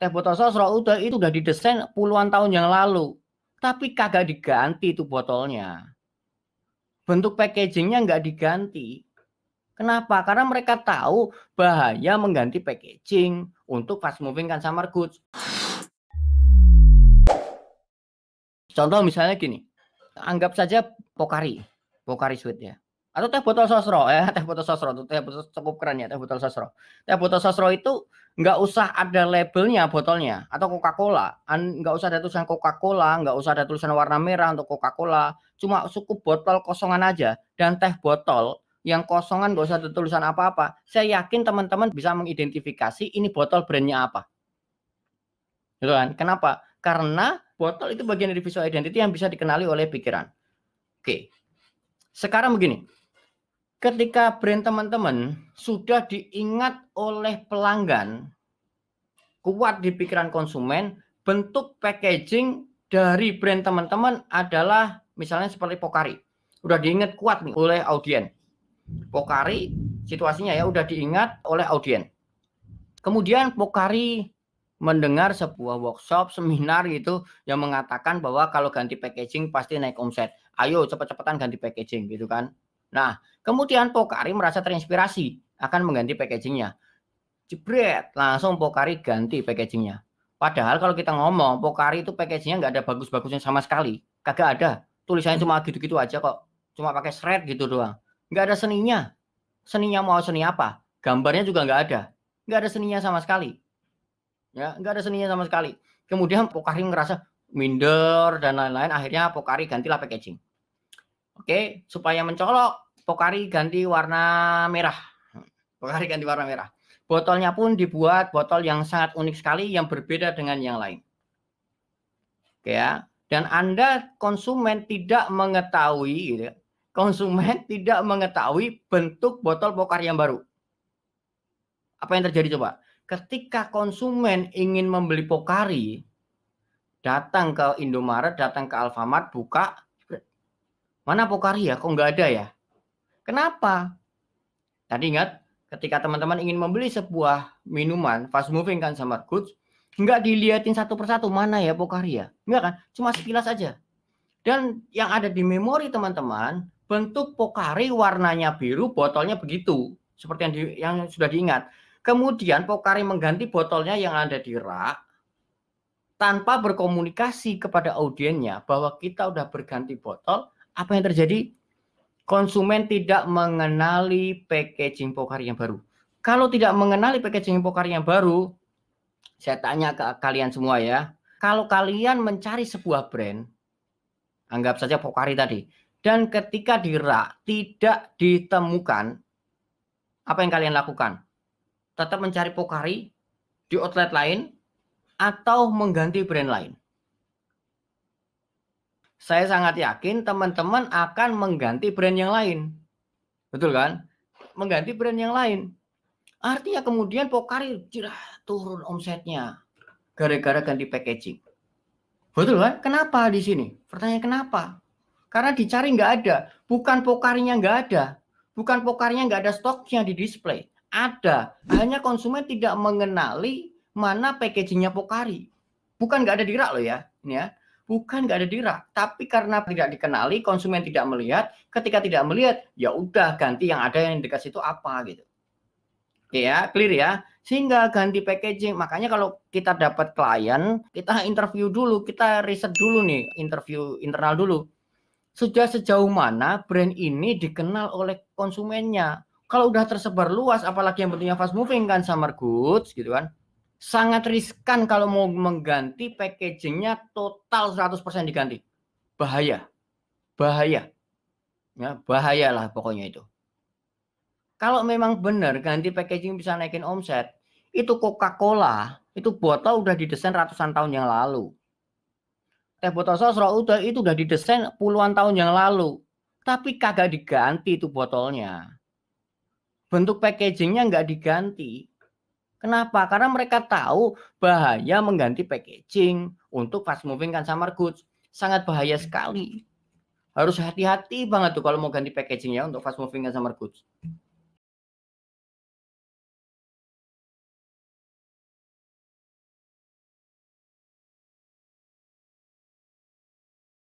teh sosro udah itu udah didesain puluhan tahun yang lalu. Tapi kagak diganti itu botolnya. Bentuk packagingnya nggak diganti. Kenapa? Karena mereka tahu bahaya mengganti packaging untuk fast moving consumer kan goods. Contoh misalnya gini, anggap saja Pokari, Pokari Sweet ya atau teh botol sosro ya teh botol sosro itu teh botol cukup keren ya teh botol sosro teh botol sosro itu nggak usah ada labelnya botolnya atau Coca Cola nggak usah ada tulisan Coca Cola nggak usah ada tulisan warna merah untuk Coca Cola cuma cukup botol kosongan aja dan teh botol yang kosongan nggak usah ada tulisan apa-apa saya yakin teman-teman bisa mengidentifikasi ini botol brandnya apa gitu kan kenapa karena botol itu bagian dari visual identity yang bisa dikenali oleh pikiran oke sekarang begini ketika brand teman-teman sudah diingat oleh pelanggan, kuat di pikiran konsumen, bentuk packaging dari brand teman-teman adalah misalnya seperti Pokari. Udah diingat kuat nih oleh audien. Pokari situasinya ya udah diingat oleh audien. Kemudian Pokari mendengar sebuah workshop, seminar gitu yang mengatakan bahwa kalau ganti packaging pasti naik omset. Ayo cepat cepetan ganti packaging gitu kan. Nah, kemudian Pokari merasa terinspirasi akan mengganti packagingnya. Jebret, langsung Pokari ganti packagingnya. Padahal kalau kita ngomong, Pokari itu packagingnya nggak ada bagus-bagusnya sama sekali. Kagak ada. Tulisannya cuma gitu-gitu aja kok. Cuma pakai shred gitu doang. Nggak ada seninya. Seninya mau seni apa? Gambarnya juga nggak ada. Nggak ada seninya sama sekali. Ya, nggak ada seninya sama sekali. Kemudian Pokari ngerasa minder dan lain-lain. Akhirnya Pokari gantilah packaging. Oke, supaya mencolok, Pokari ganti warna merah. Pokari ganti warna merah. Botolnya pun dibuat botol yang sangat unik sekali yang berbeda dengan yang lain. Oke ya. Dan Anda konsumen tidak mengetahui gitu ya. konsumen tidak mengetahui bentuk botol Pokari yang baru. Apa yang terjadi coba? Ketika konsumen ingin membeli Pokari, datang ke Indomaret, datang ke Alfamart, buka Mana Pokari ya? Kok nggak ada ya? Kenapa? Tadi ingat, ketika teman-teman ingin membeli sebuah minuman fast moving kan sama goods, nggak dilihatin satu persatu mana ya Pokari ya? Nggak kan? Cuma sekilas aja. Dan yang ada di memori teman-teman, bentuk Pokari warnanya biru, botolnya begitu. Seperti yang, di, yang sudah diingat. Kemudian Pokari mengganti botolnya yang ada di rak, tanpa berkomunikasi kepada audiennya bahwa kita udah berganti botol apa yang terjadi? Konsumen tidak mengenali packaging Pokari yang baru. Kalau tidak mengenali packaging Pokari yang baru, saya tanya ke kalian semua ya. Kalau kalian mencari sebuah brand, anggap saja Pokari tadi, dan ketika di rak tidak ditemukan, apa yang kalian lakukan? Tetap mencari Pokari di outlet lain atau mengganti brand lain? saya sangat yakin teman-teman akan mengganti brand yang lain. Betul kan? Mengganti brand yang lain. Artinya kemudian Pokari jirah, turun omsetnya gara-gara ganti packaging. Betul kan? Kenapa di sini? Pertanyaan kenapa? Karena dicari nggak ada. Bukan pokarnya nggak ada. Bukan pokarnya nggak ada stoknya di display. Ada. Hanya konsumen tidak mengenali mana packagingnya Pokari. Bukan nggak ada di rak loh ya. Ini ya bukan nggak ada dirak, tapi karena tidak dikenali, konsumen tidak melihat. Ketika tidak melihat, ya udah ganti yang ada yang dikasih itu apa gitu. Ya, clear ya. Sehingga ganti packaging. Makanya kalau kita dapat klien, kita interview dulu, kita riset dulu nih, interview internal dulu. Sudah sejauh mana brand ini dikenal oleh konsumennya. Kalau udah tersebar luas, apalagi yang bentuknya fast moving kan, summer goods gitu kan sangat riskan kalau mau mengganti packagingnya total 100% diganti. Bahaya. Bahaya. Ya, bahayalah pokoknya itu. Kalau memang benar ganti packaging bisa naikin omset, itu Coca-Cola, itu botol udah didesain ratusan tahun yang lalu. Teh botol Sosro udah itu udah didesain puluhan tahun yang lalu. Tapi kagak diganti itu botolnya. Bentuk packagingnya nggak diganti, Kenapa? Karena mereka tahu bahaya mengganti packaging untuk fast moving consumer kan goods. Sangat bahaya hmm. sekali. Harus hati-hati banget tuh kalau mau ganti packaging ya untuk fast moving consumer kan goods.